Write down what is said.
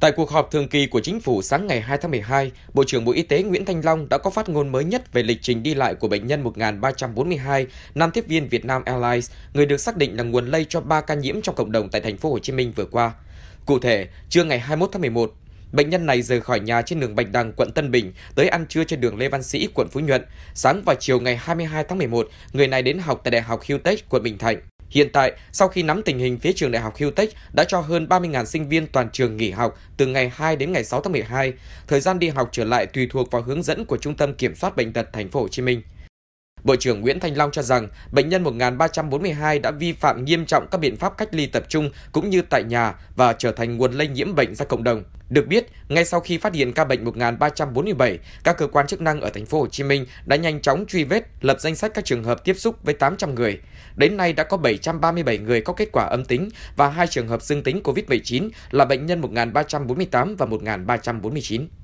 Tại cuộc họp thường kỳ của chính phủ sáng ngày 2 tháng 12, Bộ trưởng Bộ Y tế Nguyễn Thanh Long đã có phát ngôn mới nhất về lịch trình đi lại của bệnh nhân 1342, nam tiếp viên Việt Nam Airlines, người được xác định là nguồn lây cho 3 ca nhiễm trong cộng đồng tại thành phố Hồ Chí Minh vừa qua. Cụ thể, trưa ngày 21 tháng 11, bệnh nhân này rời khỏi nhà trên đường Bạch Đằng, quận Tân Bình, tới ăn trưa trên đường Lê Văn Sĩ, quận Phú Nhuận. Sáng và chiều ngày 22 tháng 11, người này đến học tại Đại học Hugh quận Bình Thạnh. Hiện tại, sau khi nắm tình hình, phía trường đại học Hutech đã cho hơn 30.000 sinh viên toàn trường nghỉ học từ ngày 2 đến ngày 6 tháng 12. Thời gian đi học trở lại tùy thuộc vào hướng dẫn của Trung tâm Kiểm soát bệnh tật thành phố Hồ Chí Minh. Bộ trưởng Nguyễn Thanh Long cho rằng bệnh nhân 1342 đã vi phạm nghiêm trọng các biện pháp cách ly tập trung cũng như tại nhà và trở thành nguồn lây nhiễm bệnh ra cộng đồng. Được biết, ngay sau khi phát hiện ca bệnh 1347, các cơ quan chức năng ở thành phố Hồ Chí Minh đã nhanh chóng truy vết, lập danh sách các trường hợp tiếp xúc với 800 người. Đến nay đã có 737 người có kết quả âm tính và hai trường hợp dương tính COVID-19 là bệnh nhân 1348 và 1349.